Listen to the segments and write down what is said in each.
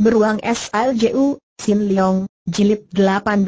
Beruang SLJU, Sin Leong, Jilid 18.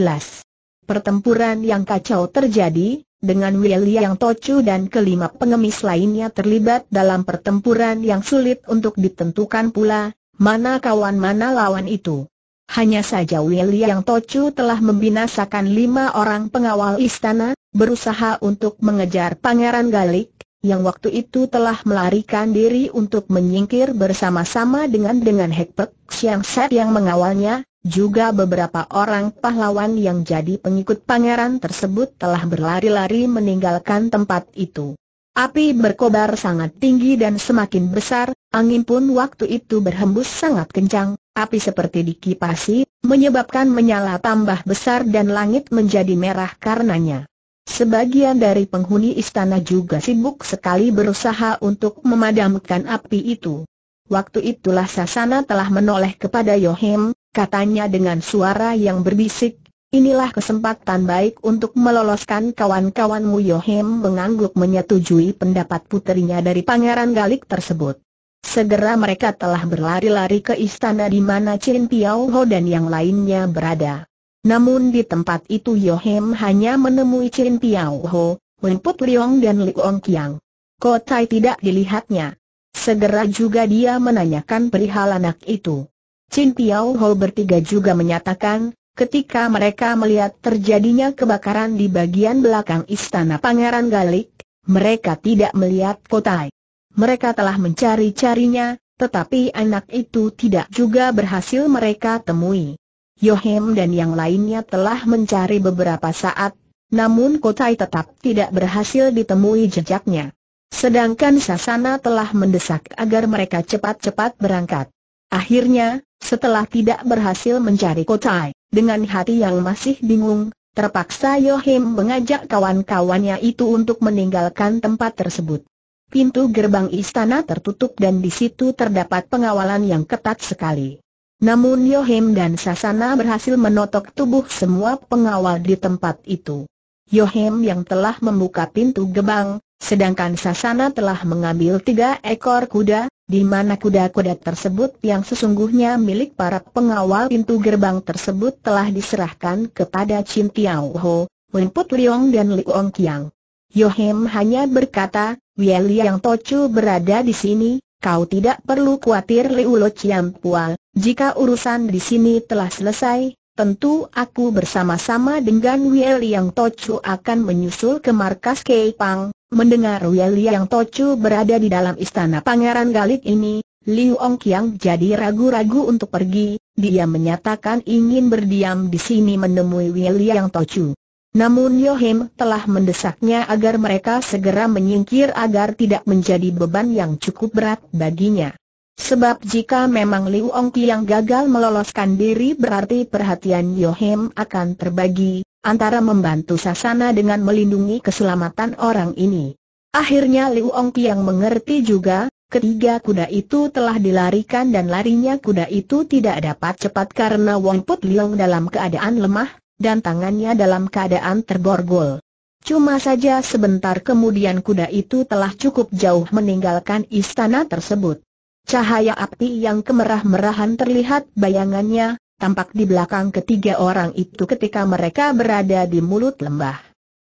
Pertempuran yang kacau terjadi, dengan Willy yang tocu dan kelima pengemis lainnya terlibat dalam pertempuran yang sulit untuk ditentukan pula, mana kawan mana lawan itu. Hanya saja Willy yang tocu telah membinasakan lima orang pengawal istana, berusaha untuk mengejar Pangeran Galik, yang waktu itu telah melarikan diri untuk menyingkir bersama-sama dengan dengan Hekpek Siang Set yang mengawalnya, juga beberapa orang pahlawan yang jadi pengikut pangeran tersebut telah berlari-lari meninggalkan tempat itu. Api berkobar sangat tinggi dan semakin besar, angin pun waktu itu berhembus sangat kencang, api seperti dikipasi, menyebabkan menyala tambah besar dan langit menjadi merah karenanya. Sebagian dari penghuni istana juga sibuk sekali berusaha untuk memadamkan api itu. Waktu itulah Sasana telah menoleh kepada Yohim, katanya dengan suara yang berbisik, Inilah kesempatan baik untuk meloloskan kawan-kawanmu Yohim mengangguk menyetujui pendapat putrinya dari Pangeran Galik tersebut. Segera mereka telah berlari-lari ke istana di mana Chin Piao Ho dan yang lainnya berada. Namun di tempat itu Yohem hanya menemui Chin Piao Ho, Wen Put dan Liong Kiang. Kotai tidak dilihatnya. Segera juga dia menanyakan perihal anak itu. Chin Piao Ho bertiga juga menyatakan, ketika mereka melihat terjadinya kebakaran di bagian belakang istana Pangeran Galik, mereka tidak melihat Kotai. Mereka telah mencari-carinya, tetapi anak itu tidak juga berhasil mereka temui. Yohem dan yang lainnya telah mencari beberapa saat, namun Kotai tetap tidak berhasil ditemui jejaknya. Sedangkan Sasana telah mendesak agar mereka cepat-cepat berangkat. Akhirnya, setelah tidak berhasil mencari Kotai, dengan hati yang masih bingung, terpaksa Yohim mengajak kawan-kawannya itu untuk meninggalkan tempat tersebut. Pintu gerbang istana tertutup dan di situ terdapat pengawalan yang ketat sekali. Namun Yohem dan Sasana berhasil menotok tubuh semua pengawal di tempat itu. Yohem yang telah membuka pintu gebang, sedangkan Sasana telah mengambil tiga ekor kuda, di mana kuda-kuda tersebut yang sesungguhnya milik para pengawal pintu gerbang tersebut telah diserahkan kepada Chin Tiao Ho, Wen Put Liong dan Liong Kiang. Yohem hanya berkata, Wei Liang Tocu berada di sini, Kau tidak perlu khawatir Liu Lo Chiam Pual, jika urusan di sini telah selesai, tentu aku bersama-sama dengan Wiel Yang Tochu akan menyusul ke markas Keipang. Mendengar Wiel Yang Tochu berada di dalam istana Pangeran Galik ini, Liu Ong Kiang jadi ragu-ragu untuk pergi, dia menyatakan ingin berdiam di sini menemui Wiel Yang Tochu. Namun Yohim telah mendesaknya agar mereka segera menyingkir agar tidak menjadi beban yang cukup berat baginya. Sebab jika memang Liu Ongki yang gagal meloloskan diri berarti perhatian Yohim akan terbagi, antara membantu Sasana dengan melindungi keselamatan orang ini. Akhirnya Liu Ongki yang mengerti juga, Ketiga kuda itu telah dilarikan dan larinya kuda itu tidak dapat cepat karena Wong Put Liang dalam keadaan lemah, dan tangannya dalam keadaan terborgol. Cuma saja sebentar kemudian kuda itu telah cukup jauh meninggalkan istana tersebut. Cahaya api yang kemerah-merahan terlihat bayangannya, tampak di belakang ketiga orang itu ketika mereka berada di mulut lembah.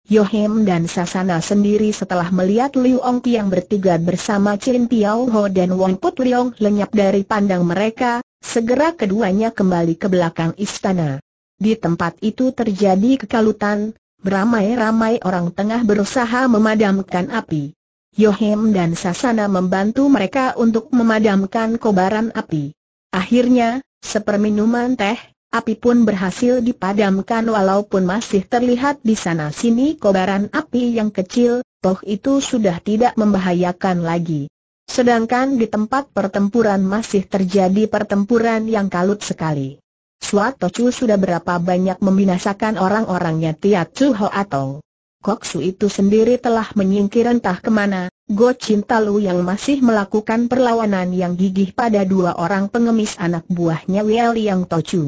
Yohem dan Sasana sendiri setelah melihat Liu Ong yang bertiga bersama Chin Piao Ho dan Wong Put Liong lenyap dari pandang mereka, segera keduanya kembali ke belakang istana. Di tempat itu terjadi kekalutan, beramai-ramai orang tengah berusaha memadamkan api. Yohem dan Sasana membantu mereka untuk memadamkan kobaran api. Akhirnya, seperminuman teh, api pun berhasil dipadamkan walaupun masih terlihat di sana-sini kobaran api yang kecil, toh itu sudah tidak membahayakan lagi. Sedangkan di tempat pertempuran masih terjadi pertempuran yang kalut sekali. Suat Tocu sudah berapa banyak membinasakan orang-orangnya Tiat Chu Ho Atong. Kok Su itu sendiri telah menyingkir entah kemana, Go Cinta Lu yang masih melakukan perlawanan yang gigih pada dua orang pengemis anak buahnya Wiel Yang Tochu.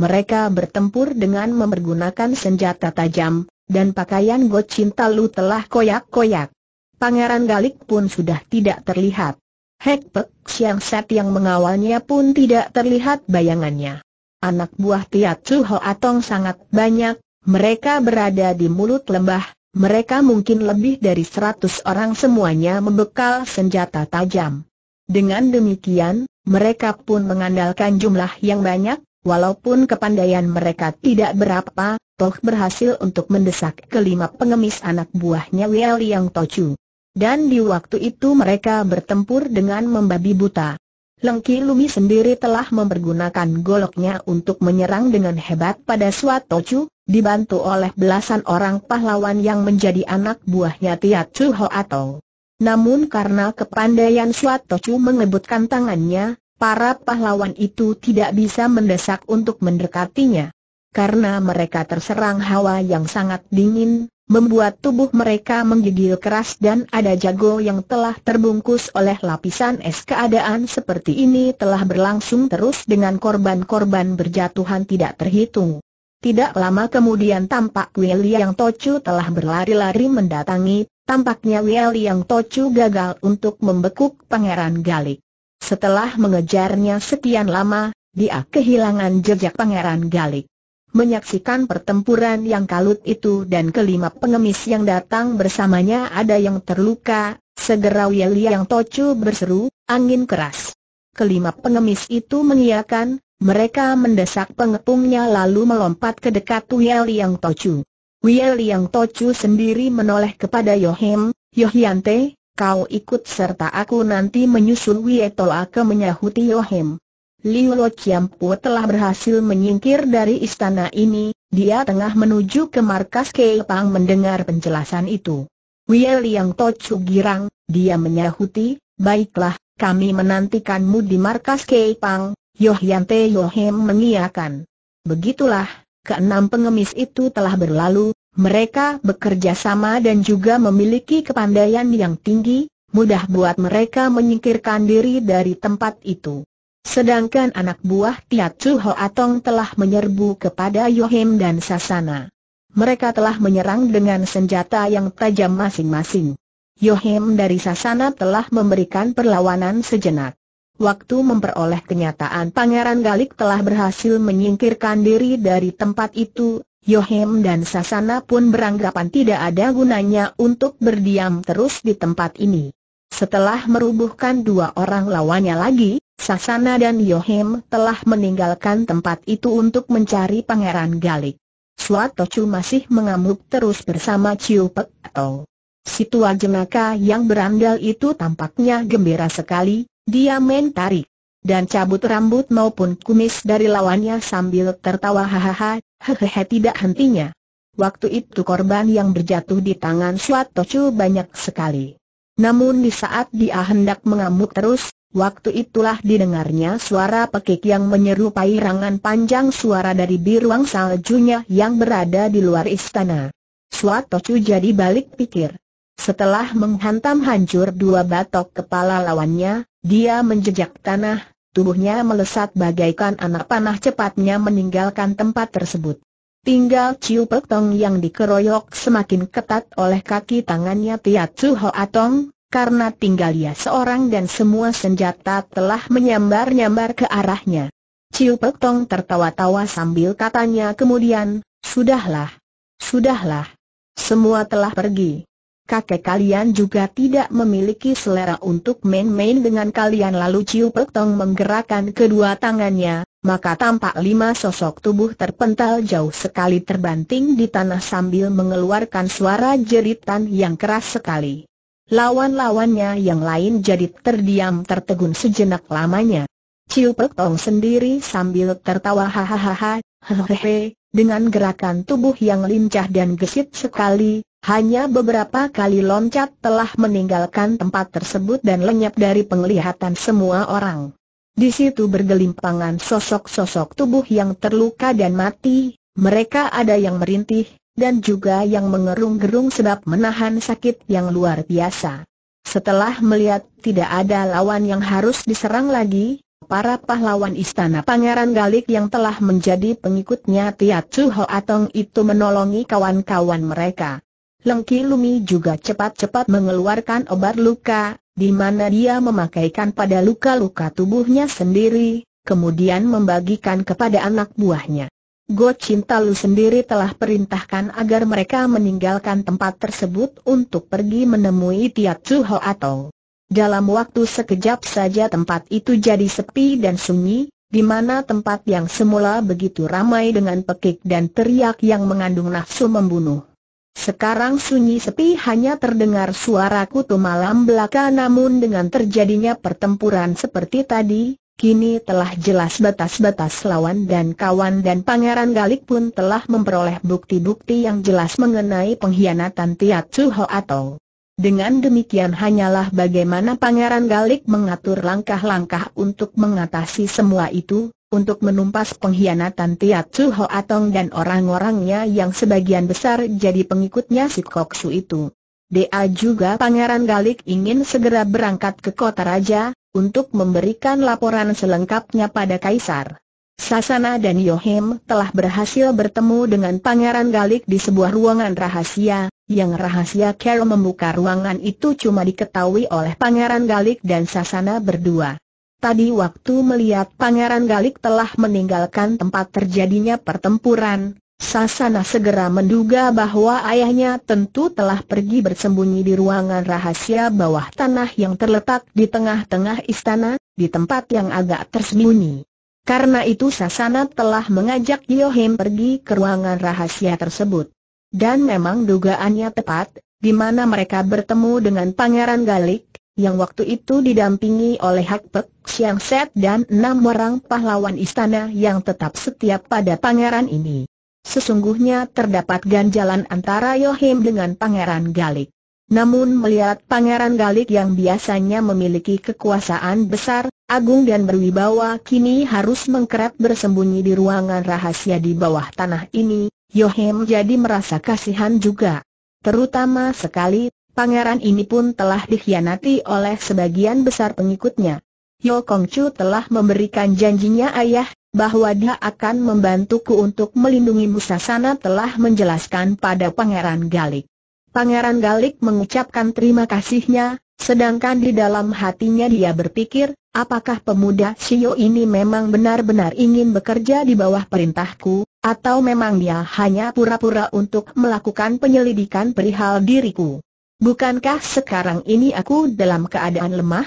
Mereka bertempur dengan memergunakan senjata tajam, dan pakaian Go Cinta Lu telah koyak-koyak. Pangeran Galik pun sudah tidak terlihat. Hek Pek Siang Set yang mengawalnya pun tidak terlihat bayangannya anak buah Tiat Chu Ho Atong sangat banyak, mereka berada di mulut lembah, mereka mungkin lebih dari seratus orang semuanya membekal senjata tajam. Dengan demikian, mereka pun mengandalkan jumlah yang banyak, walaupun kepandaian mereka tidak berapa, toh berhasil untuk mendesak kelima pengemis anak buahnya Wei Liang Tochu. Dan di waktu itu mereka bertempur dengan membabi buta. Lengki Lumi sendiri telah mempergunakan goloknya untuk menyerang dengan hebat pada Tocu, dibantu oleh belasan orang pahlawan yang menjadi anak buahnya Tiat Chu Atau. Namun karena kepandaian Tocu mengebutkan tangannya, para pahlawan itu tidak bisa mendesak untuk mendekatinya. Karena mereka terserang hawa yang sangat dingin, membuat tubuh mereka menggigil keras dan ada jago yang telah terbungkus oleh lapisan es keadaan seperti ini telah berlangsung terus dengan korban-korban berjatuhan tidak terhitung. Tidak lama kemudian tampak Willy yang Tocu telah berlari-lari mendatangi, tampaknya Willy yang Tocu gagal untuk membekuk Pangeran Galik. Setelah mengejarnya sekian lama, dia kehilangan jejak Pangeran Galik menyaksikan pertempuran yang kalut itu dan kelima pengemis yang datang bersamanya ada yang terluka, segera Weli yang tocu berseru, angin keras. Kelima pengemis itu mengiakan, mereka mendesak pengepungnya lalu melompat ke dekat Weli yang tocu. Weli yang tocu sendiri menoleh kepada Yohem, Yohyante, kau ikut serta aku nanti menyusul Wietola ke menyahuti Yohem. Liu Lo Chiampu telah berhasil menyingkir dari istana ini, dia tengah menuju ke markas Keipang mendengar penjelasan itu. Wei Liang Tocu Girang, dia menyahuti, baiklah, kami menantikanmu di markas Keipang, Yohyante Yohem mengiakan. Begitulah, keenam pengemis itu telah berlalu, mereka bekerja sama dan juga memiliki kepandaian yang tinggi, mudah buat mereka menyingkirkan diri dari tempat itu. Sedangkan anak buah Tiat Chu Atong telah menyerbu kepada Yohim dan Sasana. Mereka telah menyerang dengan senjata yang tajam masing-masing. Yohim dari Sasana telah memberikan perlawanan sejenak. Waktu memperoleh kenyataan Pangeran Galik telah berhasil menyingkirkan diri dari tempat itu, Yohim dan Sasana pun beranggapan tidak ada gunanya untuk berdiam terus di tempat ini. Setelah merubuhkan dua orang lawannya lagi, Sasana dan Yohim telah meninggalkan tempat itu untuk mencari Pangeran Galik. Suatochu masih mengamuk terus bersama Ciu Pek Tong. Si jenaka yang berandal itu tampaknya gembira sekali, dia main tarik dan cabut rambut maupun kumis dari lawannya sambil tertawa hahaha, hehehe tidak hentinya. Waktu itu korban yang berjatuh di tangan Suat Tocu banyak sekali. Namun di saat dia hendak mengamuk terus, waktu itulah didengarnya suara pekik yang menyerupai rangan panjang suara dari biruang saljunya yang berada di luar istana. Suatocu jadi balik pikir. Setelah menghantam hancur dua batok kepala lawannya, dia menjejak tanah, tubuhnya melesat bagaikan anak panah cepatnya meninggalkan tempat tersebut. Tinggal Ciu Pek Tong yang dikeroyok semakin ketat oleh kaki tangannya Tiat Su A Tong, karena tinggal ia seorang dan semua senjata telah menyambar-nyambar ke arahnya. Ciu Pek Tong tertawa-tawa sambil katanya kemudian, Sudahlah. Sudahlah. Semua telah pergi kakek kalian juga tidak memiliki selera untuk main-main dengan kalian lalu Ciu Pek Tong menggerakkan kedua tangannya, maka tampak lima sosok tubuh terpental jauh sekali terbanting di tanah sambil mengeluarkan suara jeritan yang keras sekali. Lawan-lawannya yang lain jadi terdiam tertegun sejenak lamanya. Ciu Pek Tong sendiri sambil tertawa hahaha, hehehe, dengan gerakan tubuh yang lincah dan gesit sekali, hanya beberapa kali loncat telah meninggalkan tempat tersebut dan lenyap dari penglihatan semua orang. Di situ bergelimpangan sosok-sosok tubuh yang terluka dan mati, mereka ada yang merintih, dan juga yang mengerung-gerung sebab menahan sakit yang luar biasa. Setelah melihat tidak ada lawan yang harus diserang lagi, para pahlawan istana Pangeran Galik yang telah menjadi pengikutnya Tiat Chu Atong itu menolongi kawan-kawan mereka. Lengki Lumi juga cepat-cepat mengeluarkan obat luka, di mana dia memakaikan pada luka-luka tubuhnya sendiri, kemudian membagikan kepada anak buahnya. Go Cinta Lu sendiri telah perintahkan agar mereka meninggalkan tempat tersebut untuk pergi menemui Tiat Chu Atong. Dalam waktu sekejap saja tempat itu jadi sepi dan sunyi, di mana tempat yang semula begitu ramai dengan pekik dan teriak yang mengandung nafsu membunuh. Sekarang sunyi sepi hanya terdengar suara kutu malam belaka namun dengan terjadinya pertempuran seperti tadi, kini telah jelas batas-batas lawan dan kawan dan pangeran Galik pun telah memperoleh bukti-bukti yang jelas mengenai pengkhianatan Tia atau dengan demikian hanyalah bagaimana Pangeran Galik mengatur langkah-langkah untuk mengatasi semua itu, untuk menumpas pengkhianatan Tiat Su Ho Atong dan orang-orangnya yang sebagian besar jadi pengikutnya si Kok Su itu. Dia juga Pangeran Galik ingin segera berangkat ke kota raja, untuk memberikan laporan selengkapnya pada Kaisar. Sasana dan Yohim telah berhasil bertemu dengan Pangeran Galik di sebuah ruangan rahasia, yang rahasia Carol membuka ruangan itu cuma diketahui oleh Pangeran Galik dan Sasana berdua. Tadi waktu melihat Pangeran Galik telah meninggalkan tempat terjadinya pertempuran, Sasana segera menduga bahwa ayahnya tentu telah pergi bersembunyi di ruangan rahasia bawah tanah yang terletak di tengah-tengah istana, di tempat yang agak tersembunyi. Karena itu Sasana telah mengajak Yohim pergi ke ruangan rahasia tersebut. Dan memang dugaannya tepat, di mana mereka bertemu dengan Pangeran Galik, yang waktu itu didampingi oleh Hak Pek, Siang Set dan enam orang pahlawan istana yang tetap setia pada pangeran ini. Sesungguhnya terdapat ganjalan antara Yohim dengan Pangeran Galik. Namun melihat Pangeran Galik yang biasanya memiliki kekuasaan besar, agung dan berwibawa kini harus mengkeret bersembunyi di ruangan rahasia di bawah tanah ini, Yohem jadi merasa kasihan juga. Terutama sekali, pangeran ini pun telah dikhianati oleh sebagian besar pengikutnya. Yo Kong Chu telah memberikan janjinya ayah, bahwa dia akan membantuku untuk melindungi Musasana telah menjelaskan pada Pangeran Galik. Pangeran Galik mengucapkan terima kasihnya, sedangkan di dalam hatinya dia berpikir, apakah pemuda Sio ini memang benar-benar ingin bekerja di bawah perintahku, atau memang dia hanya pura-pura untuk melakukan penyelidikan perihal diriku? Bukankah sekarang ini aku dalam keadaan lemah?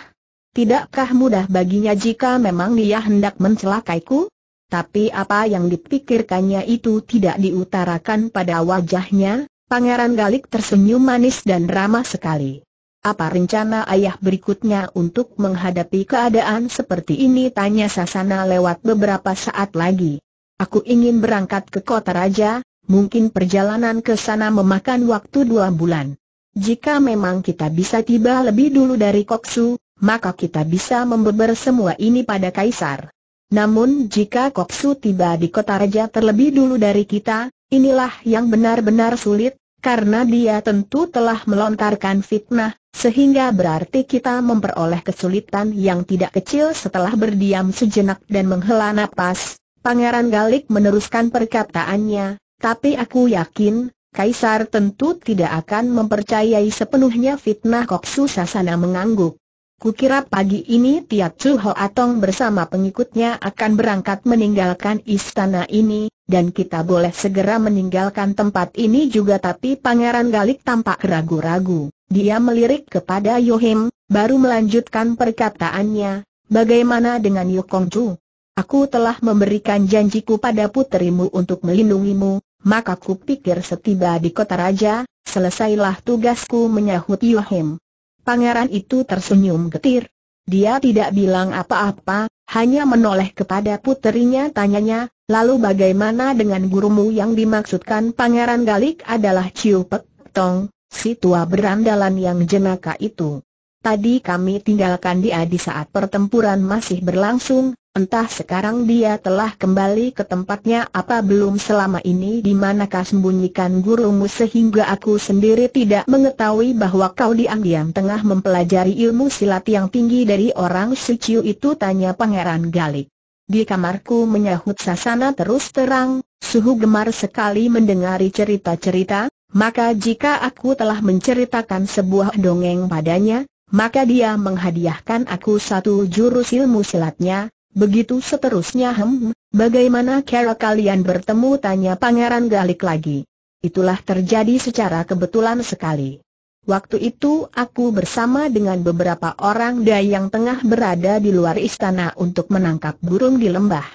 Tidakkah mudah baginya jika memang dia hendak mencelakaiku? Tapi apa yang dipikirkannya itu tidak diutarakan pada wajahnya, Pangeran Galik tersenyum manis dan ramah sekali. Apa rencana ayah berikutnya untuk menghadapi keadaan seperti ini? Tanya Sasana lewat beberapa saat lagi. Aku ingin berangkat ke kota raja, mungkin perjalanan ke sana memakan waktu dua bulan. Jika memang kita bisa tiba lebih dulu dari Koksu, maka kita bisa membeber semua ini pada Kaisar. Namun jika Koksu tiba di kota raja terlebih dulu dari kita, inilah yang benar-benar sulit, karena dia tentu telah melontarkan fitnah, sehingga berarti kita memperoleh kesulitan yang tidak kecil setelah berdiam sejenak dan menghela napas, Pangeran Galik meneruskan perkataannya, tapi aku yakin, Kaisar tentu tidak akan mempercayai sepenuhnya fitnah Koksu Sasana mengangguk. Kukira pagi ini Tiat Chu Ho Atong bersama pengikutnya akan berangkat meninggalkan istana ini, dan kita boleh segera meninggalkan tempat ini juga tapi Pangeran Galik tampak ragu-ragu. Dia melirik kepada Yohim, baru melanjutkan perkataannya, bagaimana dengan Yukong Chu? Aku telah memberikan janjiku pada puterimu untuk melindungimu, maka kupikir setiba di kota raja, selesailah tugasku menyahut Yohim. Pangeran itu tersenyum getir. Dia tidak bilang apa-apa, hanya menoleh kepada puterinya tanyanya, lalu bagaimana dengan gurumu yang dimaksudkan Pangeran Galik adalah Ciu Pek Tong, si tua berandalan yang jenaka itu. Tadi kami tinggalkan dia di saat pertempuran masih berlangsung, Entah sekarang dia telah kembali ke tempatnya apa belum selama ini di manakah sembunyikan gurumu sehingga aku sendiri tidak mengetahui bahwa kau diam-diam tengah mempelajari ilmu silat yang tinggi dari orang suciu itu tanya Pangeran Galik. Di kamarku menyahut sasana terus terang, suhu gemar sekali mendengari cerita-cerita, maka jika aku telah menceritakan sebuah dongeng padanya, maka dia menghadiahkan aku satu jurus ilmu silatnya, Begitu seterusnya hem, bagaimana cara kalian bertemu tanya Pangeran Galik lagi. Itulah terjadi secara kebetulan sekali. Waktu itu aku bersama dengan beberapa orang dayang yang tengah berada di luar istana untuk menangkap burung di lembah.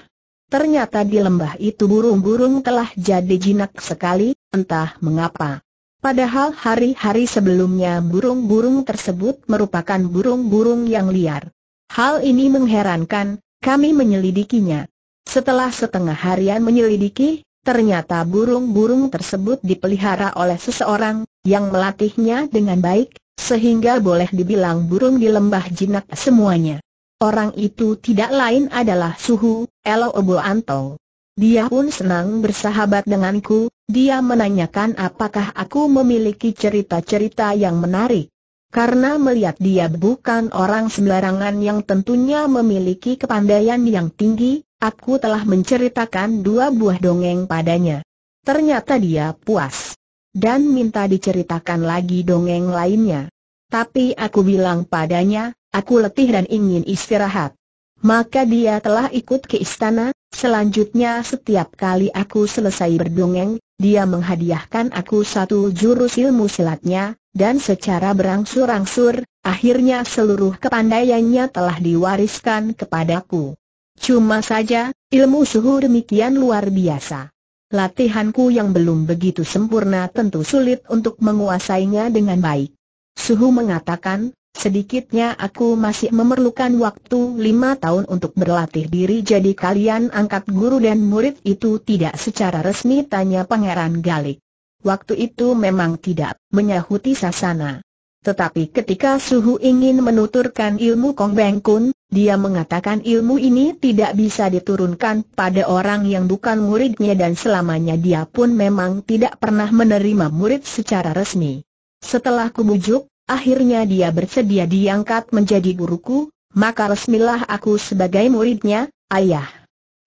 Ternyata di lembah itu burung-burung telah jadi jinak sekali, entah mengapa. Padahal hari-hari sebelumnya burung-burung tersebut merupakan burung-burung yang liar. Hal ini mengherankan, kami menyelidikinya. Setelah setengah harian menyelidiki, ternyata burung-burung tersebut dipelihara oleh seseorang yang melatihnya dengan baik, sehingga boleh dibilang burung di lembah jinak semuanya. Orang itu tidak lain adalah Suhu, Elo Obo Anto. Dia pun senang bersahabat denganku, dia menanyakan apakah aku memiliki cerita-cerita yang menarik. Karena melihat dia bukan orang sembarangan yang tentunya memiliki kepandaian yang tinggi, aku telah menceritakan dua buah dongeng padanya. Ternyata dia puas. Dan minta diceritakan lagi dongeng lainnya. Tapi aku bilang padanya, aku letih dan ingin istirahat. Maka dia telah ikut ke istana, selanjutnya setiap kali aku selesai berdongeng, dia menghadiahkan aku satu jurus ilmu silatnya, dan secara berangsur-angsur, akhirnya seluruh kepandaiannya telah diwariskan kepadaku. Cuma saja, ilmu suhu demikian luar biasa. Latihanku yang belum begitu sempurna tentu sulit untuk menguasainya dengan baik. Suhu mengatakan, sedikitnya aku masih memerlukan waktu lima tahun untuk berlatih diri jadi kalian angkat guru dan murid itu tidak secara resmi tanya Pangeran Galik. Waktu itu memang tidak menyahuti sasana. Tetapi ketika Suhu ingin menuturkan ilmu Kong Beng Kun, dia mengatakan ilmu ini tidak bisa diturunkan pada orang yang bukan muridnya dan selamanya dia pun memang tidak pernah menerima murid secara resmi. Setelah kubujuk, akhirnya dia bersedia diangkat menjadi guruku, maka resmilah aku sebagai muridnya, ayah.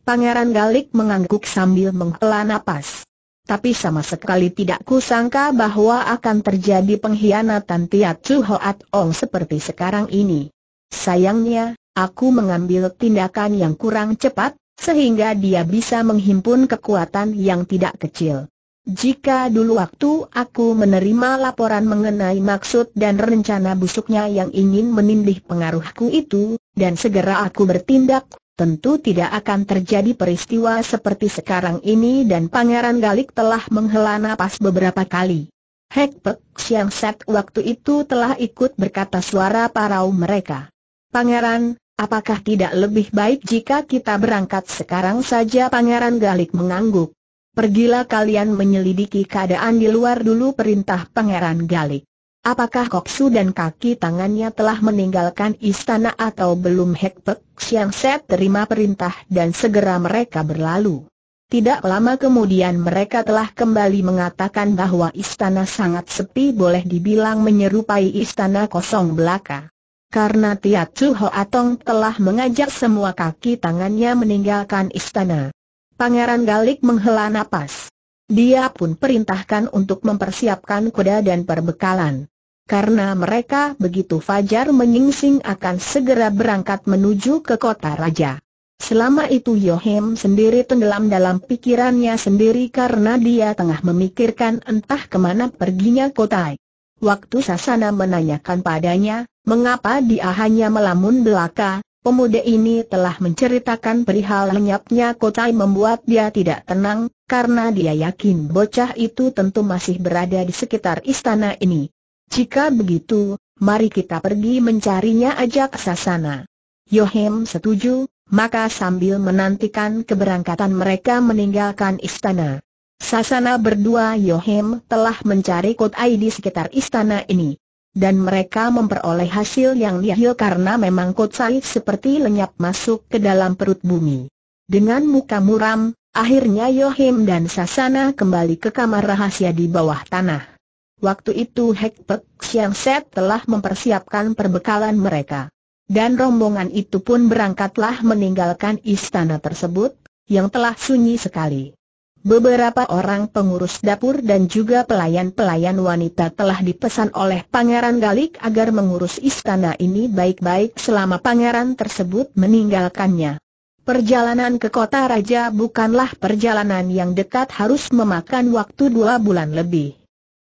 Pangeran Galik mengangguk sambil menghela napas tapi sama sekali tidak kusangka bahwa akan terjadi pengkhianatan Tiat Chu Hoat Ong seperti sekarang ini. Sayangnya, aku mengambil tindakan yang kurang cepat, sehingga dia bisa menghimpun kekuatan yang tidak kecil. Jika dulu waktu aku menerima laporan mengenai maksud dan rencana busuknya yang ingin menindih pengaruhku itu, dan segera aku bertindak, tentu tidak akan terjadi peristiwa seperti sekarang ini dan Pangeran Galik telah menghela napas beberapa kali. Hek Pek Siang Set waktu itu telah ikut berkata suara parau mereka. Pangeran, apakah tidak lebih baik jika kita berangkat sekarang saja Pangeran Galik mengangguk. Pergilah kalian menyelidiki keadaan di luar dulu perintah Pangeran Galik. Apakah koksu dan kaki tangannya telah meninggalkan istana atau belum Hekpek Siang Set terima perintah dan segera mereka berlalu. Tidak lama kemudian mereka telah kembali mengatakan bahwa istana sangat sepi boleh dibilang menyerupai istana kosong belaka. Karena Tiat Chu Hoatong telah mengajak semua kaki tangannya meninggalkan istana. Pangeran Galik menghela napas. Dia pun perintahkan untuk mempersiapkan kuda dan perbekalan. Karena mereka begitu Fajar menyingsing akan segera berangkat menuju ke kota raja. Selama itu Yohem sendiri tenggelam dalam pikirannya sendiri karena dia tengah memikirkan entah kemana perginya Kotai. Waktu Sasana menanyakan padanya, mengapa dia hanya melamun belaka, pemuda ini telah menceritakan perihal lenyapnya Kotai membuat dia tidak tenang, karena dia yakin bocah itu tentu masih berada di sekitar istana ini. Jika begitu, mari kita pergi mencarinya ajak sasana. Yohem setuju, maka sambil menantikan keberangkatan mereka meninggalkan istana. Sasana berdua Yohem telah mencari kod di sekitar istana ini. Dan mereka memperoleh hasil yang nihil karena memang Kotai seperti lenyap masuk ke dalam perut bumi. Dengan muka muram, akhirnya Yohem dan Sasana kembali ke kamar rahasia di bawah tanah. Waktu itu Hek Pek Siang Set telah mempersiapkan perbekalan mereka. Dan rombongan itu pun berangkatlah meninggalkan istana tersebut, yang telah sunyi sekali. Beberapa orang pengurus dapur dan juga pelayan-pelayan wanita telah dipesan oleh Pangeran Galik agar mengurus istana ini baik-baik selama pangeran tersebut meninggalkannya. Perjalanan ke kota raja bukanlah perjalanan yang dekat harus memakan waktu dua bulan lebih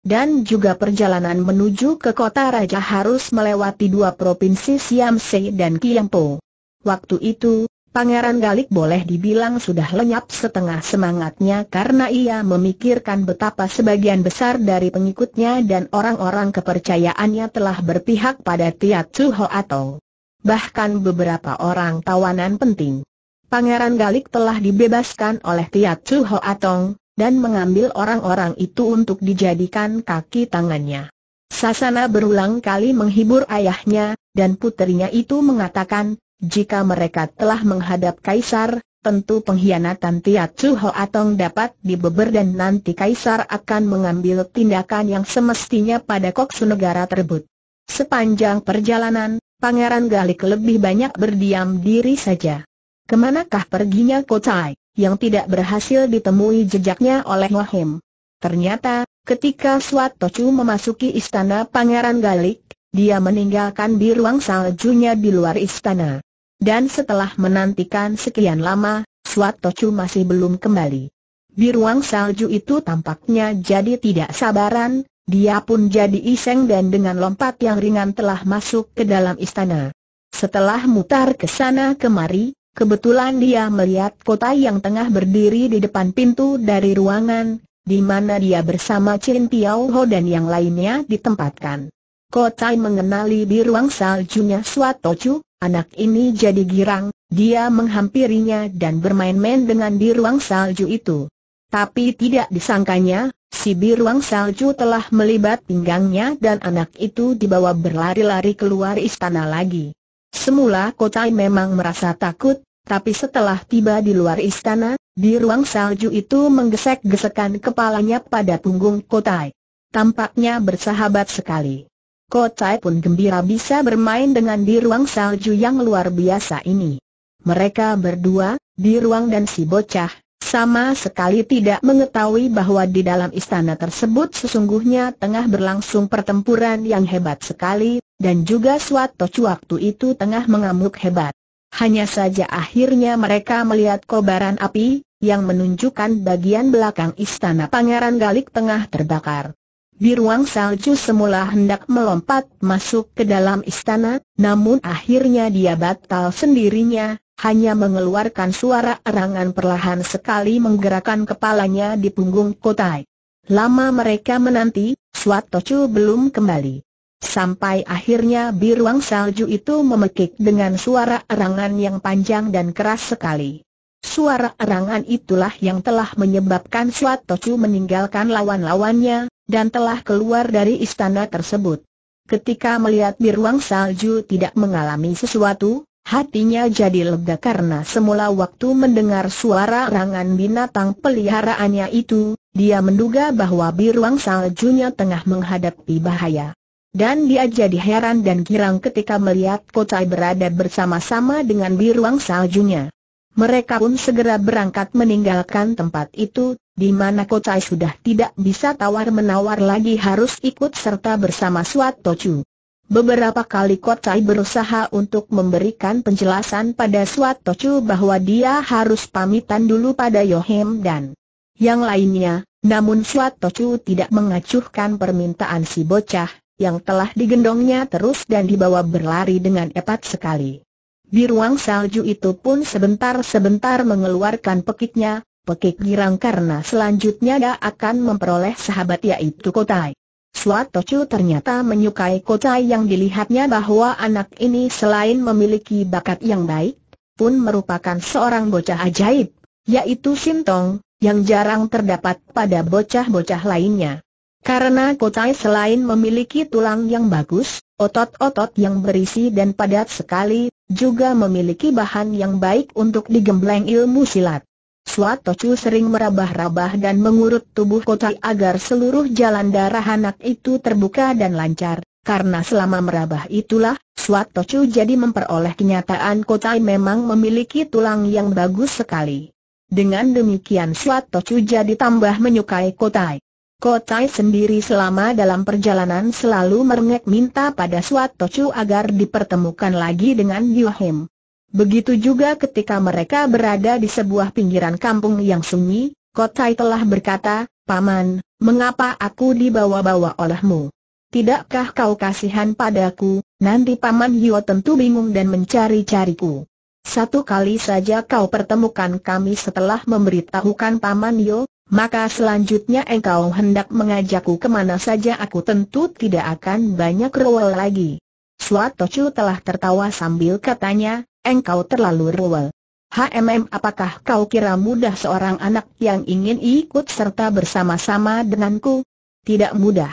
dan juga perjalanan menuju ke kota raja harus melewati dua provinsi Siamse dan Po. Waktu itu, Pangeran Galik boleh dibilang sudah lenyap setengah semangatnya karena ia memikirkan betapa sebagian besar dari pengikutnya dan orang-orang kepercayaannya telah berpihak pada Tiat Suho atau bahkan beberapa orang tawanan penting. Pangeran Galik telah dibebaskan oleh Tiat Suho Atong, dan mengambil orang-orang itu untuk dijadikan kaki tangannya. Sasana berulang kali menghibur ayahnya, dan putrinya itu mengatakan, jika mereka telah menghadap Kaisar, tentu pengkhianatan Tiat Chu Atong dapat dibeber dan nanti Kaisar akan mengambil tindakan yang semestinya pada koksu negara tersebut. Sepanjang perjalanan, Pangeran Galik lebih banyak berdiam diri saja. Kemanakah perginya Kocai? yang tidak berhasil ditemui jejaknya oleh Wahim. Ternyata, ketika Swatocu memasuki istana Pangeran Galik, dia meninggalkan biruang ruang saljunya di luar istana. Dan setelah menantikan sekian lama, Swatocu masih belum kembali. Biruang salju itu tampaknya jadi tidak sabaran, dia pun jadi iseng dan dengan lompat yang ringan telah masuk ke dalam istana. Setelah mutar ke sana kemari, Kebetulan dia melihat kota yang tengah berdiri di depan pintu dari ruangan, di mana dia bersama Chin Tiao Ho dan yang lainnya ditempatkan. Kotai mengenali di ruang saljunya Swatochu, anak ini jadi girang, dia menghampirinya dan bermain-main dengan di ruang salju itu. Tapi tidak disangkanya, si biruang salju telah melibat pinggangnya dan anak itu dibawa berlari-lari keluar istana lagi. Semula Kotai memang merasa takut, tapi setelah tiba di luar istana, di ruang salju itu menggesek-gesekan kepalanya pada punggung Kotai. Tampaknya bersahabat sekali. Kotai pun gembira bisa bermain dengan di ruang salju yang luar biasa ini. Mereka berdua, di ruang dan si bocah, sama sekali tidak mengetahui bahwa di dalam istana tersebut sesungguhnya tengah berlangsung pertempuran yang hebat sekali, dan juga suatu waktu itu tengah mengamuk hebat. Hanya saja akhirnya mereka melihat kobaran api, yang menunjukkan bagian belakang istana Pangeran Galik tengah terbakar. Di ruang salju semula hendak melompat masuk ke dalam istana, namun akhirnya dia batal sendirinya, hanya mengeluarkan suara erangan perlahan sekali menggerakkan kepalanya di punggung Kotai. Lama mereka menanti, Suat Tocu belum kembali. Sampai akhirnya biruang salju itu memekik dengan suara erangan yang panjang dan keras sekali. Suara erangan itulah yang telah menyebabkan Suat Tocu meninggalkan lawan-lawannya, dan telah keluar dari istana tersebut. Ketika melihat biruang salju tidak mengalami sesuatu, hatinya jadi lega karena semula waktu mendengar suara erangan binatang peliharaannya itu, dia menduga bahwa biruang saljunya tengah menghadapi bahaya. Dan dia jadi heran dan girang ketika melihat Kocai berada bersama-sama dengan biruang saljunya. Mereka pun segera berangkat meninggalkan tempat itu, di mana Kocai sudah tidak bisa tawar-menawar lagi harus ikut serta bersama Suat Tochu. Beberapa kali Kocai berusaha untuk memberikan penjelasan pada Suat Tochu bahwa dia harus pamitan dulu pada Yohem dan yang lainnya, namun Suat Tochu tidak mengacuhkan permintaan si bocah, yang telah digendongnya terus dan dibawa berlari dengan cepat sekali. Di ruang salju itu pun sebentar-sebentar mengeluarkan pekiknya, pekik girang karena selanjutnya dia akan memperoleh sahabat yaitu Kotai. Suatu cu ternyata menyukai Kotai yang dilihatnya bahwa anak ini selain memiliki bakat yang baik, pun merupakan seorang bocah ajaib, yaitu Sintong, yang jarang terdapat pada bocah-bocah lainnya. Karena Kotai selain memiliki tulang yang bagus, otot-otot yang berisi dan padat sekali, juga memiliki bahan yang baik untuk digembleng ilmu silat. Suat Tocu sering merabah-rabah dan mengurut tubuh Kotai agar seluruh jalan darah anak itu terbuka dan lancar. Karena selama merabah itulah, Suat Tocu jadi memperoleh kenyataan Kotai memang memiliki tulang yang bagus sekali. Dengan demikian Suat Tocu jadi tambah menyukai Kotai. Kotai sendiri selama dalam perjalanan selalu merengek minta pada Suat Chu agar dipertemukan lagi dengan Yuhim. Begitu juga ketika mereka berada di sebuah pinggiran kampung yang sunyi, Kotai telah berkata, Paman, mengapa aku dibawa-bawa olehmu? Tidakkah kau kasihan padaku, nanti Paman Hio tentu bingung dan mencari-cariku. Satu kali saja kau pertemukan kami setelah memberitahukan Paman Yo, maka selanjutnya engkau hendak mengajakku kemana saja aku tentu tidak akan banyak rewel lagi. Suatochu telah tertawa sambil katanya, engkau terlalu rewel. HMM apakah kau kira mudah seorang anak yang ingin ikut serta bersama-sama denganku? Tidak mudah.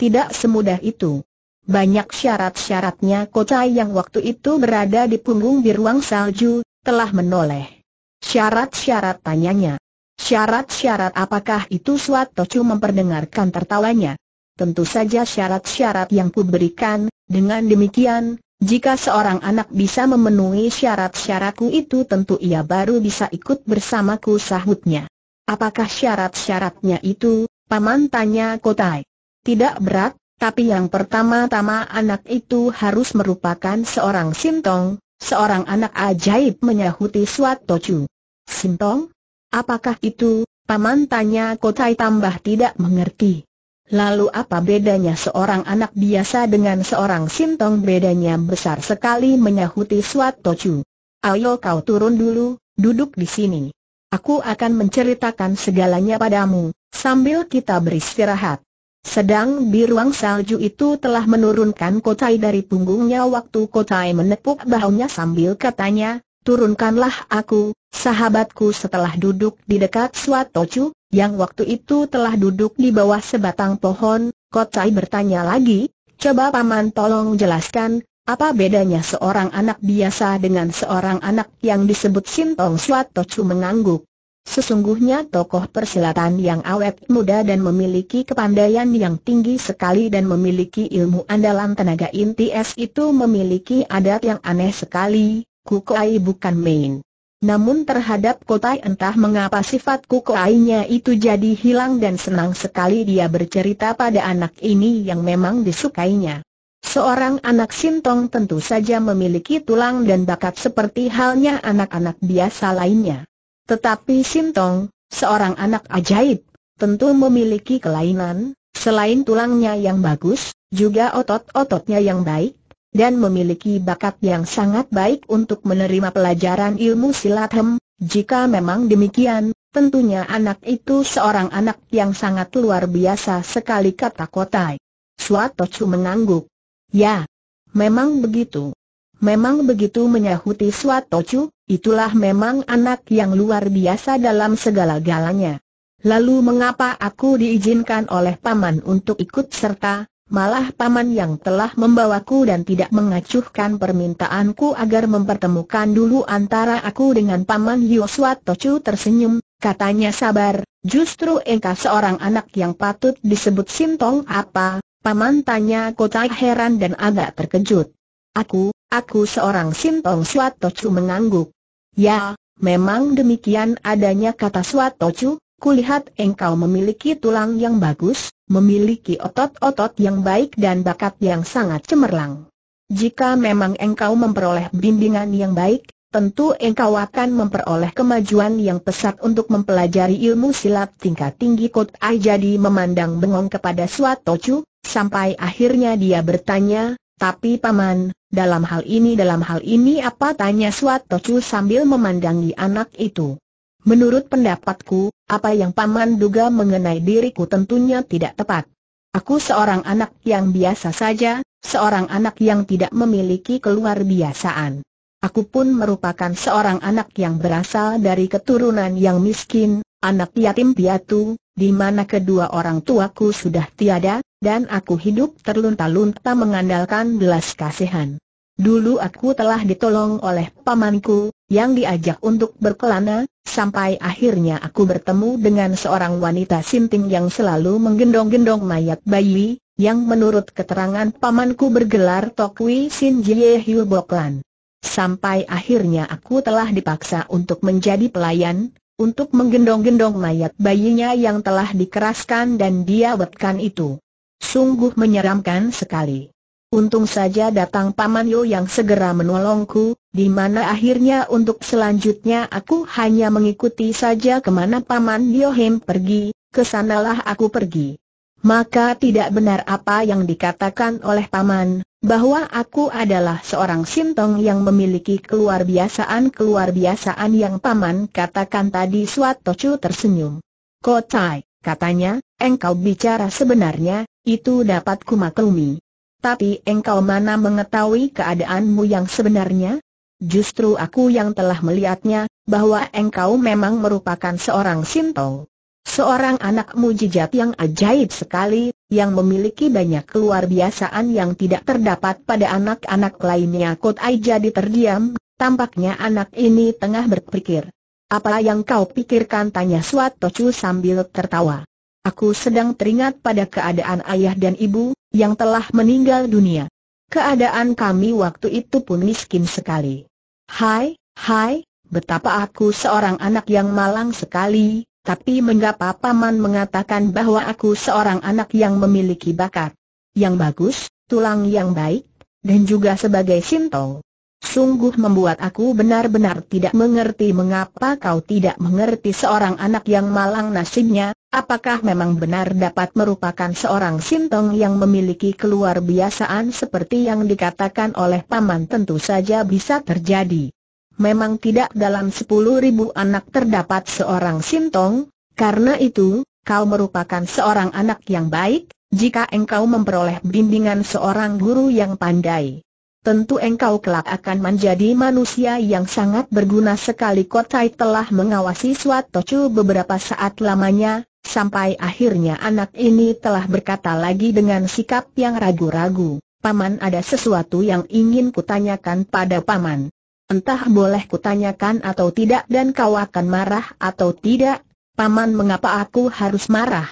Tidak semudah itu. Banyak syarat-syaratnya Kocai yang waktu itu berada di punggung di ruang salju, telah menoleh. Syarat-syarat tanyanya. Syarat-syarat apakah itu Suat Tocu memperdengarkan tertawanya. Tentu saja syarat-syarat yang kuberikan, dengan demikian, jika seorang anak bisa memenuhi syarat-syaratku itu tentu ia baru bisa ikut bersamaku sahutnya. Apakah syarat-syaratnya itu, paman tanya Kotai. Tidak berat, tapi yang pertama-tama anak itu harus merupakan seorang sintong, seorang anak ajaib menyahuti Suat Tocu. Sintong? Apakah itu, paman tanya Kotai tambah tidak mengerti. Lalu apa bedanya seorang anak biasa dengan seorang sintong bedanya besar sekali menyahuti Swatocu. Ayo kau turun dulu, duduk di sini. Aku akan menceritakan segalanya padamu, sambil kita beristirahat. Sedang di ruang salju itu telah menurunkan Kotai dari punggungnya waktu Kotai menepuk bahunya sambil katanya, turunkanlah aku, sahabatku setelah duduk di dekat Swatocu, yang waktu itu telah duduk di bawah sebatang pohon, Kocai bertanya lagi, coba paman tolong jelaskan, apa bedanya seorang anak biasa dengan seorang anak yang disebut Sintong Swatocu mengangguk. Sesungguhnya tokoh persilatan yang awet muda dan memiliki kepandaian yang tinggi sekali dan memiliki ilmu andalan tenaga inti es itu memiliki adat yang aneh sekali, Kukoai bukan main. Namun terhadap Kotai entah mengapa sifat Kukoainya itu jadi hilang dan senang sekali dia bercerita pada anak ini yang memang disukainya. Seorang anak Sintong tentu saja memiliki tulang dan bakat seperti halnya anak-anak biasa lainnya. Tetapi Sintong, seorang anak ajaib, tentu memiliki kelainan, selain tulangnya yang bagus, juga otot-ototnya yang baik, dan memiliki bakat yang sangat baik untuk menerima pelajaran ilmu silat hem, jika memang demikian, tentunya anak itu seorang anak yang sangat luar biasa sekali kata Kotai. Suatochu mengangguk. Ya, memang begitu. Memang begitu menyahuti Suatochu, itulah memang anak yang luar biasa dalam segala galanya. Lalu mengapa aku diizinkan oleh paman untuk ikut serta? Malah paman yang telah membawaku dan tidak mengacuhkan permintaanku agar mempertemukan dulu antara aku dengan paman Yosua Tochu tersenyum, katanya sabar, justru engkau seorang anak yang patut disebut sintong apa, paman tanya kota heran dan agak terkejut. Aku, aku seorang sintong Suat Tochu mengangguk. Ya, memang demikian adanya kata Suat Tochu, kulihat engkau memiliki tulang yang bagus, memiliki otot-otot yang baik dan bakat yang sangat cemerlang. Jika memang engkau memperoleh bimbingan yang baik, tentu engkau akan memperoleh kemajuan yang pesat untuk mempelajari ilmu silat tingkat tinggi Kot Ai jadi memandang bengong kepada Suatocu, sampai akhirnya dia bertanya, tapi paman, dalam hal ini dalam hal ini apa tanya Suatocu sambil memandangi anak itu. Menurut pendapatku, apa yang Paman duga mengenai diriku tentunya tidak tepat. Aku seorang anak yang biasa saja, seorang anak yang tidak memiliki keluar biasaan. Aku pun merupakan seorang anak yang berasal dari keturunan yang miskin, anak yatim piatu, di mana kedua orang tuaku sudah tiada, dan aku hidup terlunta-lunta mengandalkan belas kasihan. Dulu aku telah ditolong oleh pamanku, yang diajak untuk berkelana, sampai akhirnya aku bertemu dengan seorang wanita sinting yang selalu menggendong-gendong mayat bayi, yang menurut keterangan pamanku bergelar Tokwi Sin Jie Boklan. Sampai akhirnya aku telah dipaksa untuk menjadi pelayan, untuk menggendong-gendong mayat bayinya yang telah dikeraskan dan diawetkan itu. Sungguh menyeramkan sekali. Untung saja datang Paman Yo yang segera menolongku, di mana akhirnya untuk selanjutnya aku hanya mengikuti saja kemana Paman Yo Hem pergi, kesanalah aku pergi. Maka tidak benar apa yang dikatakan oleh Paman, bahwa aku adalah seorang sintong yang memiliki keluar biasaan-keluar biasaan yang Paman katakan tadi Tocu tersenyum. Kotai, katanya, engkau bicara sebenarnya, itu dapat kumaklumi. Tapi engkau mana mengetahui keadaanmu yang sebenarnya? Justru aku yang telah melihatnya, bahwa engkau memang merupakan seorang Sinto. Seorang anak mujizat yang ajaib sekali, yang memiliki banyak keluar biasaan yang tidak terdapat pada anak-anak lainnya Kotai jadi terdiam, tampaknya anak ini tengah berpikir. Apa yang kau pikirkan tanya Suat Tocu sambil tertawa. Aku sedang teringat pada keadaan ayah dan ibu, yang telah meninggal dunia. Keadaan kami waktu itu pun miskin sekali. Hai, hai, betapa aku seorang anak yang malang sekali, tapi mengapa paman mengatakan bahwa aku seorang anak yang memiliki bakat yang bagus, tulang yang baik, dan juga sebagai sintong. Sungguh membuat aku benar-benar tidak mengerti mengapa kau tidak mengerti seorang anak yang malang nasibnya, apakah memang benar dapat merupakan seorang sintong yang memiliki keluar biasaan seperti yang dikatakan oleh paman tentu saja bisa terjadi. Memang tidak dalam sepuluh ribu anak terdapat seorang sintong, karena itu, kau merupakan seorang anak yang baik, jika engkau memperoleh bimbingan seorang guru yang pandai tentu engkau kelak akan menjadi manusia yang sangat berguna sekali Kotai telah mengawasi Swatocu beberapa saat lamanya, sampai akhirnya anak ini telah berkata lagi dengan sikap yang ragu-ragu, Paman ada sesuatu yang ingin kutanyakan pada Paman. Entah boleh kutanyakan atau tidak dan kau akan marah atau tidak, Paman mengapa aku harus marah?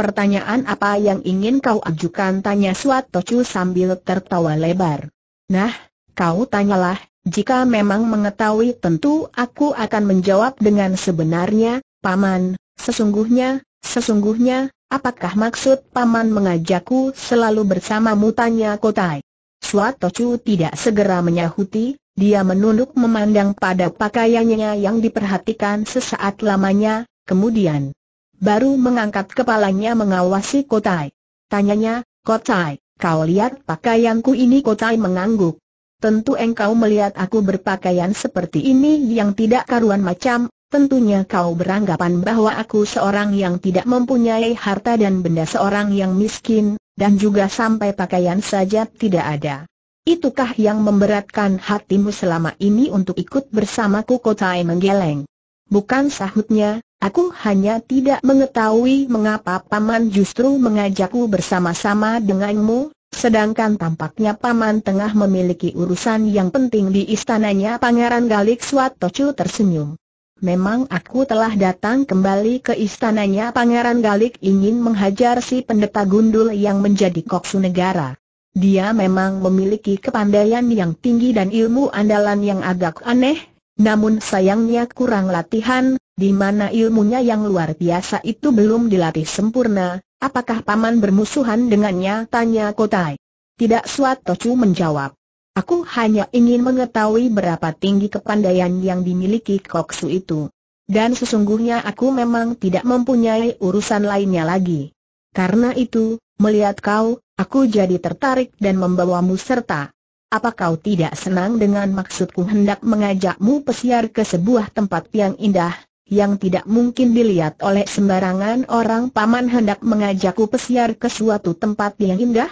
Pertanyaan apa yang ingin kau ajukan? Tanya Swatocu sambil tertawa lebar. Nah, kau tanyalah, jika memang mengetahui tentu aku akan menjawab dengan sebenarnya, Paman, sesungguhnya, sesungguhnya, apakah maksud Paman mengajakku selalu bersamamu tanya Kotai? Suatocu tidak segera menyahuti, dia menunduk memandang pada pakaiannya yang diperhatikan sesaat lamanya, kemudian baru mengangkat kepalanya mengawasi Kotai. Tanyanya, Kotai, Kau lihat pakaianku ini kotai mengangguk. Tentu engkau melihat aku berpakaian seperti ini yang tidak karuan macam, tentunya kau beranggapan bahwa aku seorang yang tidak mempunyai harta dan benda seorang yang miskin, dan juga sampai pakaian saja tidak ada. Itukah yang memberatkan hatimu selama ini untuk ikut bersamaku kotai menggeleng? Bukan sahutnya, Aku hanya tidak mengetahui mengapa Paman justru mengajakku bersama-sama denganmu, sedangkan tampaknya Paman tengah memiliki urusan yang penting di istananya Pangeran Galik Swatocu tersenyum. Memang aku telah datang kembali ke istananya Pangeran Galik ingin menghajar si pendeta gundul yang menjadi koksu negara. Dia memang memiliki kepandaian yang tinggi dan ilmu andalan yang agak aneh, namun sayangnya kurang latihan, di mana ilmunya yang luar biasa itu belum dilatih sempurna, apakah paman bermusuhan dengannya? Tanya Kotai. Tidak Suat Tocu menjawab. Aku hanya ingin mengetahui berapa tinggi kepandaian yang dimiliki Koksu itu. Dan sesungguhnya aku memang tidak mempunyai urusan lainnya lagi. Karena itu, melihat kau, aku jadi tertarik dan membawamu serta. Apa kau tidak senang dengan maksudku hendak mengajakmu pesiar ke sebuah tempat yang indah, yang tidak mungkin dilihat oleh sembarangan orang paman hendak mengajakku pesiar ke suatu tempat yang indah?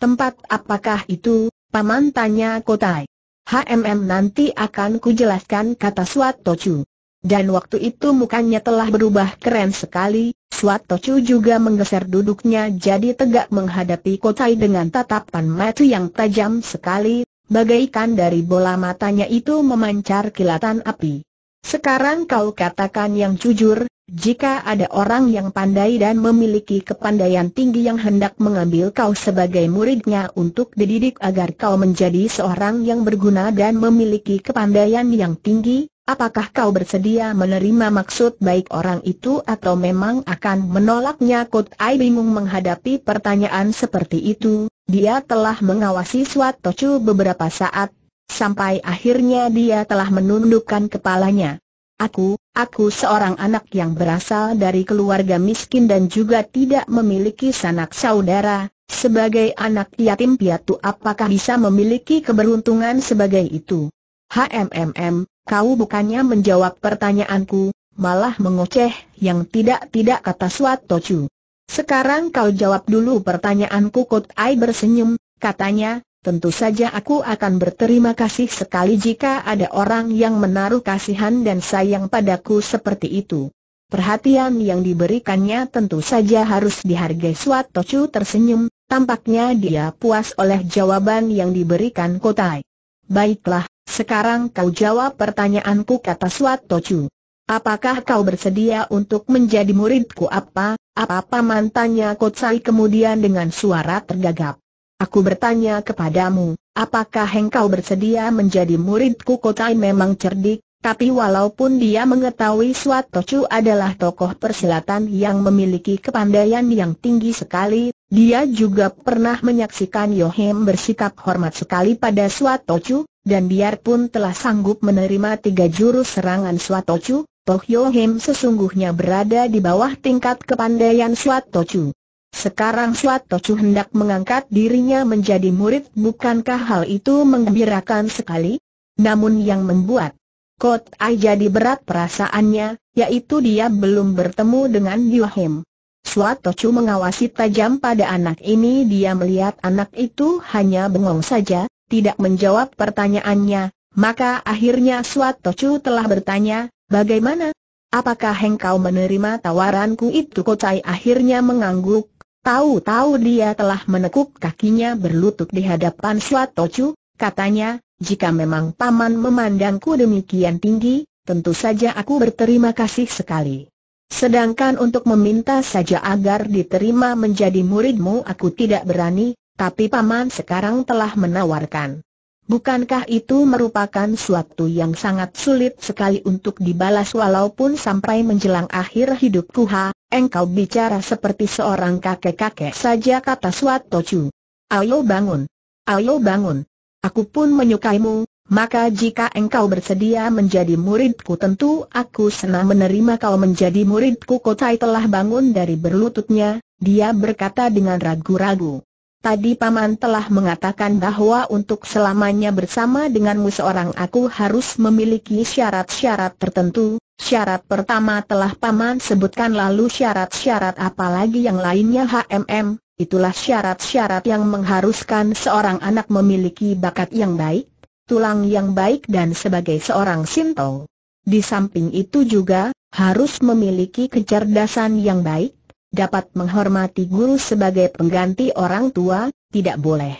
Tempat apakah itu, paman tanya Kotai. HMM nanti akan kujelaskan kata Suat Tocu. Dan waktu itu mukanya telah berubah keren sekali, Suat Tocu juga menggeser duduknya jadi tegak menghadapi Kotai dengan tatapan mata yang tajam sekali, bagaikan dari bola matanya itu memancar kilatan api. Sekarang kau katakan yang jujur, jika ada orang yang pandai dan memiliki kepandaian tinggi yang hendak mengambil kau sebagai muridnya untuk dididik agar kau menjadi seorang yang berguna dan memiliki kepandaian yang tinggi, Apakah kau bersedia menerima maksud baik orang itu atau memang akan menolaknya? Kutai Ai bingung menghadapi pertanyaan seperti itu, dia telah mengawasi Swat Tocu beberapa saat, sampai akhirnya dia telah menundukkan kepalanya. Aku, aku seorang anak yang berasal dari keluarga miskin dan juga tidak memiliki sanak saudara, sebagai anak yatim piatu apakah bisa memiliki keberuntungan sebagai itu? HMMM, kau bukannya menjawab pertanyaanku, malah mengoceh yang tidak-tidak kata Suat Tochu. Sekarang kau jawab dulu pertanyaanku Kut Ai bersenyum, katanya, tentu saja aku akan berterima kasih sekali jika ada orang yang menaruh kasihan dan sayang padaku seperti itu. Perhatian yang diberikannya tentu saja harus dihargai Suat Tochu tersenyum, tampaknya dia puas oleh jawaban yang diberikan Kotai. Baiklah, sekarang kau jawab pertanyaanku kata Suat Tocu. Apakah kau bersedia untuk menjadi muridku apa, apa mantannya Kotsai kemudian dengan suara tergagap. Aku bertanya kepadamu, apakah engkau bersedia menjadi muridku Kotsai memang cerdik, tapi walaupun dia mengetahui Suat Tocu adalah tokoh persilatan yang memiliki kepandaian yang tinggi sekali, dia juga pernah menyaksikan Yohem bersikap hormat sekali pada Suat Tocu, dan biarpun telah sanggup menerima tiga jurus serangan Swatocu, Toh Yo sesungguhnya berada di bawah tingkat kepandaian Swatocu. Sekarang Swatocu hendak mengangkat dirinya menjadi murid bukankah hal itu menggembirakan sekali? Namun yang membuat Kot Ai jadi berat perasaannya, yaitu dia belum bertemu dengan Yo Him. Swatocu mengawasi tajam pada anak ini dia melihat anak itu hanya bengong saja, tidak menjawab pertanyaannya, maka akhirnya Suat Tocu telah bertanya, bagaimana? Apakah engkau menerima tawaranku itu Kocai akhirnya mengangguk, tahu-tahu dia telah menekuk kakinya berlutut di hadapan Suat Tocu, katanya, jika memang paman memandangku demikian tinggi, tentu saja aku berterima kasih sekali. Sedangkan untuk meminta saja agar diterima menjadi muridmu aku tidak berani, tapi Paman sekarang telah menawarkan. Bukankah itu merupakan suatu yang sangat sulit sekali untuk dibalas walaupun sampai menjelang akhir hidupku ha, engkau bicara seperti seorang kakek-kakek saja kata Swatocu. Ayo bangun. Ayo bangun. Aku pun menyukaimu, maka jika engkau bersedia menjadi muridku tentu aku senang menerima kau menjadi muridku Kotai telah bangun dari berlututnya, dia berkata dengan ragu-ragu. Tadi Paman telah mengatakan bahwa untuk selamanya bersama denganmu seorang aku harus memiliki syarat-syarat tertentu. Syarat pertama telah Paman sebutkan lalu syarat-syarat apalagi yang lainnya HMM, itulah syarat-syarat yang mengharuskan seorang anak memiliki bakat yang baik, tulang yang baik dan sebagai seorang sintol. Di samping itu juga, harus memiliki kecerdasan yang baik, dapat menghormati guru sebagai pengganti orang tua, tidak boleh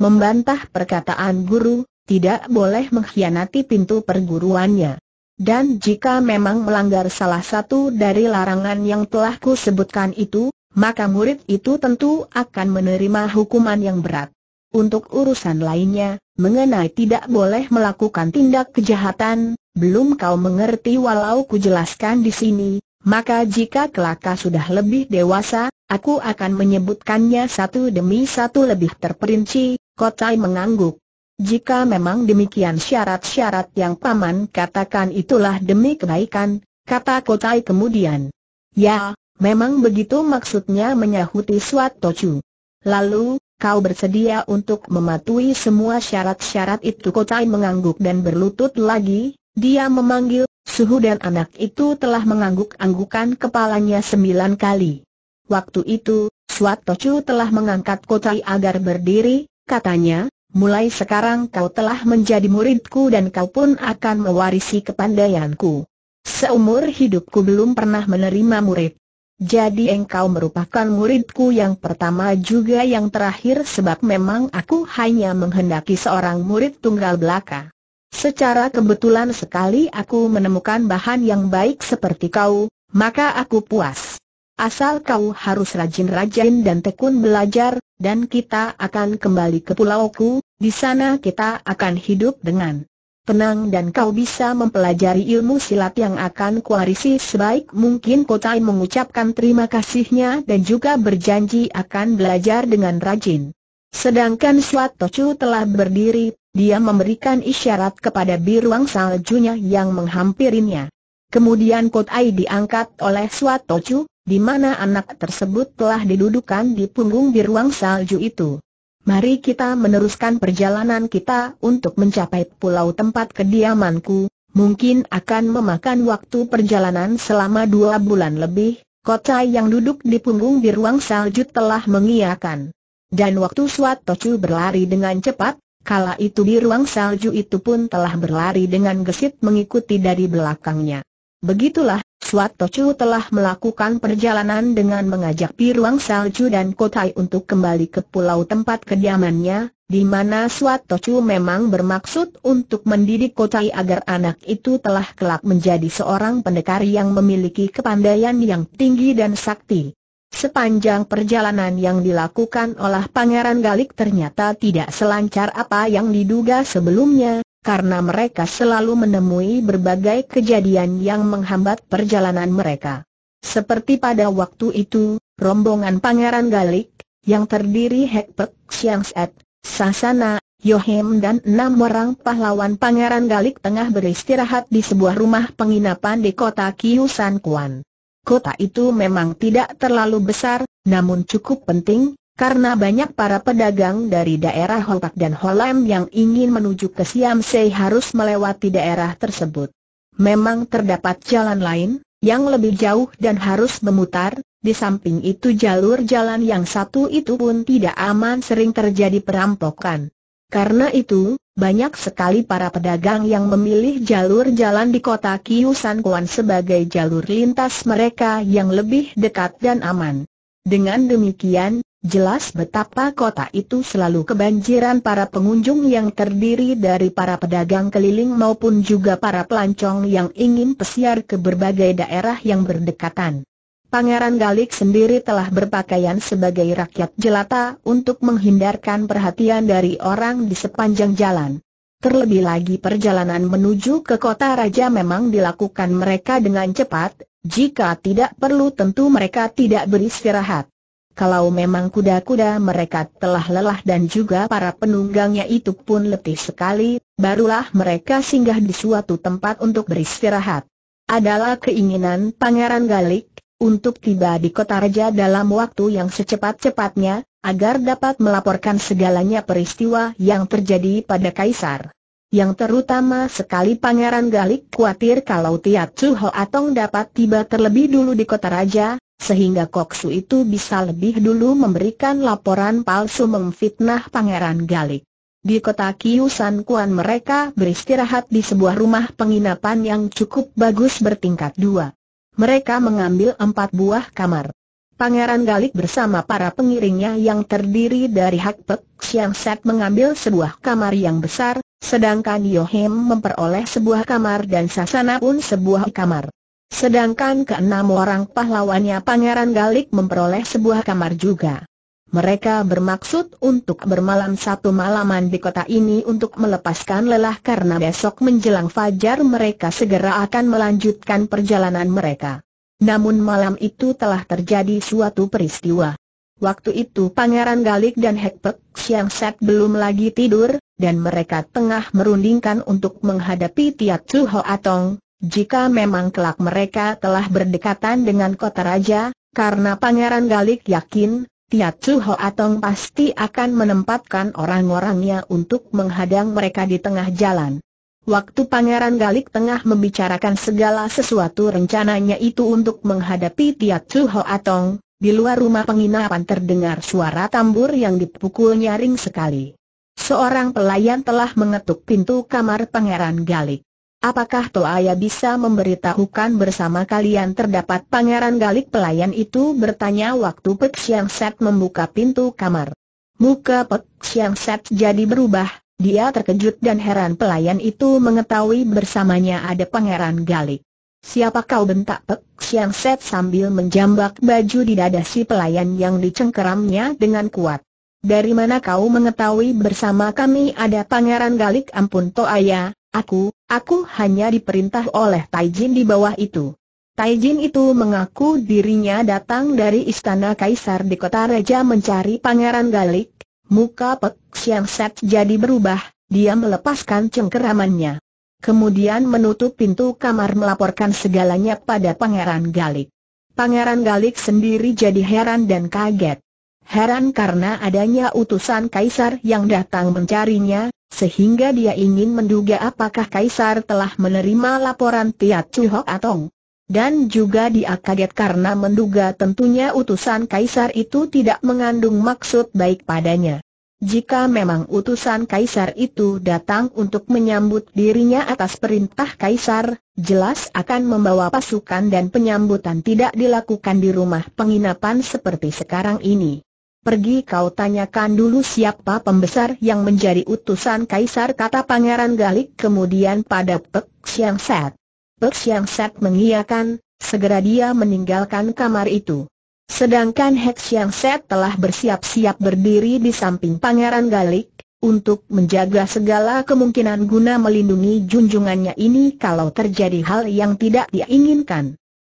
membantah perkataan guru, tidak boleh mengkhianati pintu perguruannya. Dan jika memang melanggar salah satu dari larangan yang telah ku sebutkan itu, maka murid itu tentu akan menerima hukuman yang berat. Untuk urusan lainnya, mengenai tidak boleh melakukan tindak kejahatan, belum kau mengerti walau ku jelaskan di sini, maka jika kelaka sudah lebih dewasa, aku akan menyebutkannya satu demi satu lebih terperinci, Kotai mengangguk. Jika memang demikian syarat-syarat yang paman katakan itulah demi kebaikan, kata Kotai kemudian. Ya, memang begitu maksudnya menyahuti Swatocu. Lalu, kau bersedia untuk mematuhi semua syarat-syarat itu Kotai mengangguk dan berlutut lagi, dia memanggil Suhu dan anak itu telah mengangguk-anggukan kepalanya sembilan kali. Waktu itu, Swat Tocu telah mengangkat kotai agar berdiri, katanya, mulai sekarang kau telah menjadi muridku dan kau pun akan mewarisi kepandaianku. Seumur hidupku belum pernah menerima murid. Jadi engkau merupakan muridku yang pertama juga yang terakhir sebab memang aku hanya menghendaki seorang murid tunggal belaka. Secara kebetulan sekali aku menemukan bahan yang baik seperti kau, maka aku puas. Asal kau harus rajin-rajin dan tekun belajar, dan kita akan kembali ke pulauku, di sana kita akan hidup dengan tenang dan kau bisa mempelajari ilmu silat yang akan kuarisi sebaik mungkin Kotai mengucapkan terima kasihnya dan juga berjanji akan belajar dengan rajin. Sedangkan Suat Tocu telah berdiri dia memberikan isyarat kepada biruang saljunya yang menghampirinya. Kemudian Ai diangkat oleh Swatocu, di mana anak tersebut telah didudukan di punggung biruang salju itu. Mari kita meneruskan perjalanan kita untuk mencapai pulau tempat kediamanku, mungkin akan memakan waktu perjalanan selama dua bulan lebih, Kotai yang duduk di punggung biruang salju telah mengiakan. Dan waktu Swatocu berlari dengan cepat, Kala itu di ruang salju itu pun telah berlari dengan gesit mengikuti dari belakangnya. Begitulah, Swat Tocu telah melakukan perjalanan dengan mengajak ruang Salju dan Kotai untuk kembali ke pulau tempat kediamannya, di mana Swat Tocu memang bermaksud untuk mendidik Kotai agar anak itu telah kelak menjadi seorang pendekar yang memiliki kepandaian yang tinggi dan sakti. Sepanjang perjalanan yang dilakukan oleh Pangeran Galik ternyata tidak selancar apa yang diduga sebelumnya, karena mereka selalu menemui berbagai kejadian yang menghambat perjalanan mereka. Seperti pada waktu itu, rombongan Pangeran Galik, yang terdiri Hekpek Siang Set, Sasana, Yohem dan enam orang pahlawan Pangeran Galik tengah beristirahat di sebuah rumah penginapan di kota Kiusan Kuan. Kota itu memang tidak terlalu besar, namun cukup penting, karena banyak para pedagang dari daerah Holpak dan Holem yang ingin menuju ke Siam harus melewati daerah tersebut. Memang terdapat jalan lain, yang lebih jauh dan harus memutar, di samping itu jalur jalan yang satu itu pun tidak aman sering terjadi perampokan. Karena itu, banyak sekali para pedagang yang memilih jalur jalan di kota Kiusan Kuan sebagai jalur lintas mereka yang lebih dekat dan aman. Dengan demikian, jelas betapa kota itu selalu kebanjiran para pengunjung yang terdiri dari para pedagang keliling maupun juga para pelancong yang ingin pesiar ke berbagai daerah yang berdekatan. Pangeran Galik sendiri telah berpakaian sebagai rakyat jelata untuk menghindarkan perhatian dari orang di sepanjang jalan. Terlebih lagi perjalanan menuju ke kota raja memang dilakukan mereka dengan cepat, jika tidak perlu tentu mereka tidak beristirahat. Kalau memang kuda-kuda mereka telah lelah dan juga para penunggangnya itu pun letih sekali, barulah mereka singgah di suatu tempat untuk beristirahat. Adalah keinginan Pangeran Galik untuk tiba di kota raja dalam waktu yang secepat-cepatnya, agar dapat melaporkan segalanya peristiwa yang terjadi pada kaisar. Yang terutama sekali Pangeran Galik khawatir kalau Tiat Chu Atong dapat tiba terlebih dulu di kota raja, sehingga Koksu itu bisa lebih dulu memberikan laporan palsu memfitnah Pangeran Galik. Di kota Kiusan Kuan mereka beristirahat di sebuah rumah penginapan yang cukup bagus bertingkat dua mereka mengambil empat buah kamar. Pangeran Galik bersama para pengiringnya yang terdiri dari Hak Pek Siang Set mengambil sebuah kamar yang besar, sedangkan Yohim memperoleh sebuah kamar dan Sasana pun sebuah kamar. Sedangkan keenam orang pahlawannya Pangeran Galik memperoleh sebuah kamar juga. Mereka bermaksud untuk bermalam satu malaman di kota ini untuk melepaskan lelah karena besok menjelang fajar mereka segera akan melanjutkan perjalanan mereka. Namun malam itu telah terjadi suatu peristiwa. Waktu itu Pangeran Galik dan Hekpek Siang Set belum lagi tidur, dan mereka tengah merundingkan untuk menghadapi Tiat suho Atong. Jika memang kelak mereka telah berdekatan dengan kota raja, karena Pangeran Galik yakin Tiat Chu Atong pasti akan menempatkan orang-orangnya untuk menghadang mereka di tengah jalan. Waktu Pangeran Galik tengah membicarakan segala sesuatu rencananya itu untuk menghadapi Tiat Chu Atong, di luar rumah penginapan terdengar suara tambur yang dipukul nyaring sekali. Seorang pelayan telah mengetuk pintu kamar Pangeran Galik. Apakah Toaya bisa memberitahukan bersama kalian terdapat pangeran galik pelayan itu bertanya waktu Pek Siang Set membuka pintu kamar. Muka Pek Siang Set jadi berubah, dia terkejut dan heran pelayan itu mengetahui bersamanya ada pangeran galik. Siapa kau bentak Pek Siang Set sambil menjambak baju di dada si pelayan yang dicengkeramnya dengan kuat. Dari mana kau mengetahui bersama kami ada pangeran galik ampun Toaya, Aku, aku hanya diperintah oleh Taijin di bawah itu. Taijin itu mengaku dirinya datang dari istana kaisar di kota raja mencari pangeran Galik. Muka Pek Set jadi berubah, dia melepaskan cengkeramannya. Kemudian menutup pintu kamar melaporkan segalanya pada pangeran Galik. Pangeran Galik sendiri jadi heran dan kaget. Heran karena adanya utusan kaisar yang datang mencarinya, sehingga dia ingin menduga apakah Kaisar telah menerima laporan Tiat Chu Atong. Dan juga dia kaget karena menduga tentunya utusan Kaisar itu tidak mengandung maksud baik padanya. Jika memang utusan Kaisar itu datang untuk menyambut dirinya atas perintah Kaisar, jelas akan membawa pasukan dan penyambutan tidak dilakukan di rumah penginapan seperti sekarang ini. Pergi kau tanyakan dulu siapa pembesar yang menjadi utusan kaisar kata Pangeran Galik kemudian pada Pek Siang Set. Pek Siang Set mengiyakan, segera dia meninggalkan kamar itu. Sedangkan Hek Siang Set telah bersiap-siap berdiri di samping Pangeran Galik, untuk menjaga segala kemungkinan guna melindungi junjungannya ini kalau terjadi hal yang tidak diinginkan.